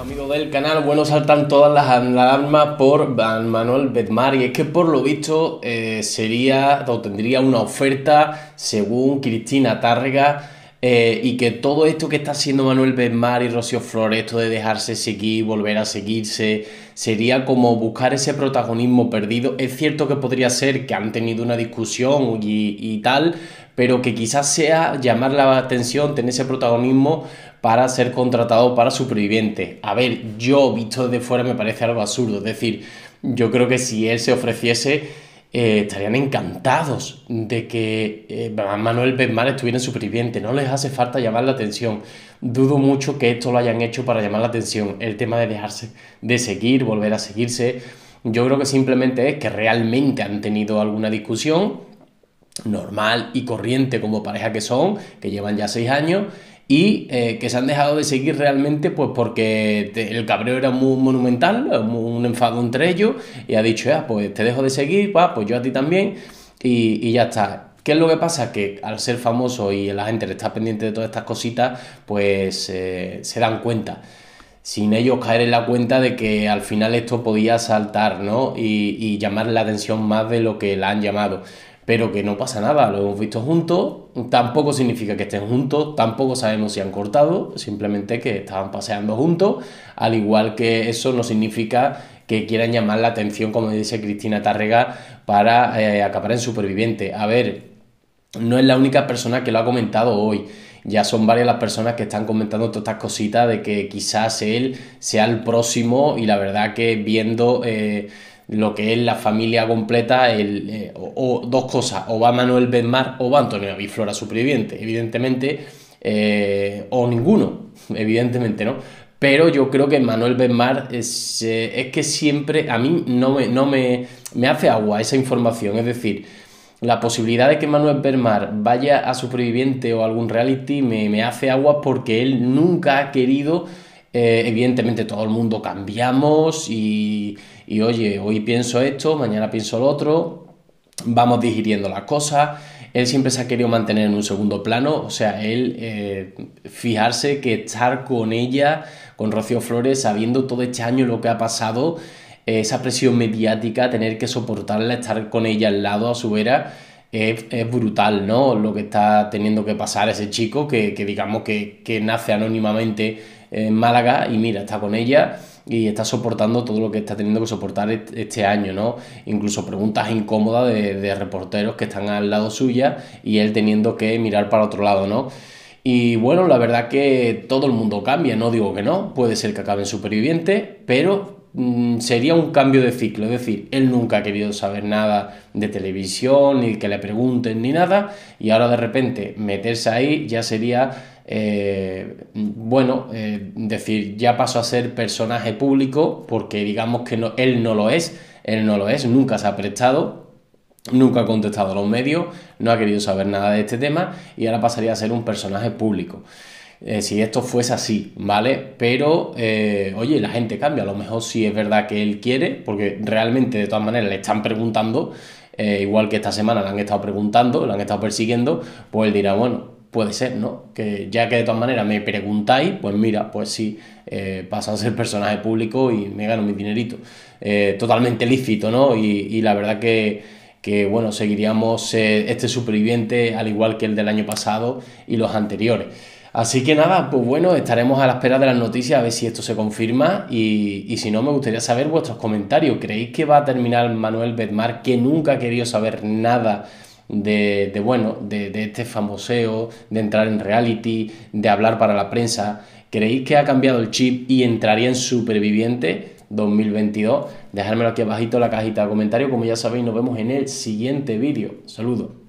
amigos del canal, bueno, saltan todas las alarmas por Manuel Bedmar y es que por lo visto eh, sería o tendría una oferta según Cristina Tárrega eh, y que todo esto que está haciendo Manuel Benmar y Rocío Flores, esto de dejarse seguir, volver a seguirse, sería como buscar ese protagonismo perdido. Es cierto que podría ser que han tenido una discusión y, y tal, pero que quizás sea llamar la atención, tener ese protagonismo para ser contratado para superviviente. A ver, yo visto desde fuera me parece algo absurdo. Es decir, yo creo que si él se ofreciese eh, estarían encantados de que eh, Manuel Benmar estuviera en Superviviente. No les hace falta llamar la atención. Dudo mucho que esto lo hayan hecho para llamar la atención. El tema de dejarse de seguir, volver a seguirse, yo creo que simplemente es que realmente han tenido alguna discusión normal y corriente como pareja que son, que llevan ya seis años, y eh, que se han dejado de seguir realmente pues porque el cabreo era muy monumental, un enfado entre ellos y ha dicho, ah, pues te dejo de seguir, pues yo a ti también y, ya está. ¿Qué es lo que pasa? Que al ser famoso y la gente le está pendiente de todas estas cositas, pues eh, se dan cuenta. Sin ellos caer en la cuenta de que al final esto podía saltar, ¿no? Y, y llamar la atención más de lo que la han llamado pero que no pasa nada, lo hemos visto juntos, tampoco significa que estén juntos, tampoco sabemos si han cortado, simplemente que estaban paseando juntos, al igual que eso no significa que quieran llamar la atención, como dice Cristina Tarrega, para eh, acabar en superviviente. A ver, no es la única persona que lo ha comentado hoy ya son varias las personas que están comentando todas estas cositas de que quizás él sea el próximo y la verdad que viendo eh, lo que es la familia completa, el, eh, o, dos cosas, o va Manuel Benmar o va Antonio a superviviente, evidentemente, eh, o ninguno, evidentemente, ¿no? Pero yo creo que Manuel Benmar es, eh, es que siempre, a mí no, me, no me, hace agua esa información, es decir, la posibilidad de que Manuel Benmar vaya a superviviente o algún reality me, hace agua porque él nunca ha querido... evidentemente todo el mundo cambiamos y, y oye, hoy pienso esto, mañana pienso lo otro, vamos digiriendo las cosas. Él siempre se ha querido mantener en un segundo plano, o sea, él eh, fijarse que estar con ella, con Rocío Flores, sabiendo todo este año lo que ha pasado, eh, esa presión mediática, tener que soportarla, estar con ella al lado a su vera, es, brutal, ¿no? Lo que está teniendo que pasar ese chico que, que digamos que, que, nace anónimamente en Málaga y mira, está con ella y está soportando todo lo que está teniendo que soportar este año, ¿no? Incluso preguntas incómodas de, de reporteros que están al lado suya y él teniendo que mirar para otro lado, ¿no? Y bueno, la verdad que todo el mundo cambia, no digo que no, puede ser que acaben superviviente pero Mm, sería un cambio de ciclo, es decir, él nunca ha querido saber nada de televisión, ni que le pregunten, ni nada, y ahora de repente meterse ahí ya sería, eh, bueno, eh, decir, ya pasó a ser personaje público, porque digamos que él no lo es, él no lo es, nunca se ha prestado. Nunca ha contestado a los medios, no ha querido saber nada de este tema y ahora pasaría a ser un personaje público. Eh, si esto fuese así, ¿vale? Pero, eh, oye, la gente cambia, a lo mejor si es verdad que él quiere, porque realmente de todas maneras le están preguntando, eh, igual que esta semana le han estado preguntando, le han estado persiguiendo, pues él dirá, bueno, puede ser, ¿no? Que ya que de todas maneras me preguntáis, pues mira, pues sí, eh, paso a ser personaje público y me gano mi dinerito. totalmente lícito, ¿no? Y, la verdad que, bueno, seguiríamos este superviviente al igual que el del año pasado y los anteriores. Así que nada, pues bueno, estaremos a la espera de las noticias a ver si esto se confirma y, si no, me gustaría saber vuestros comentarios. ¿Creéis que va a terminar Manuel Bedmar, que nunca ha querido saber nada de, bueno, de, este famoseo, de entrar en reality, de hablar para la prensa? ¿Creéis que ha cambiado el chip y entraría en Superviviente 2022? Dejármelo aquí abajito en la cajita de comentarios. Como ya sabéis, nos vemos en el siguiente vídeo. Saludos.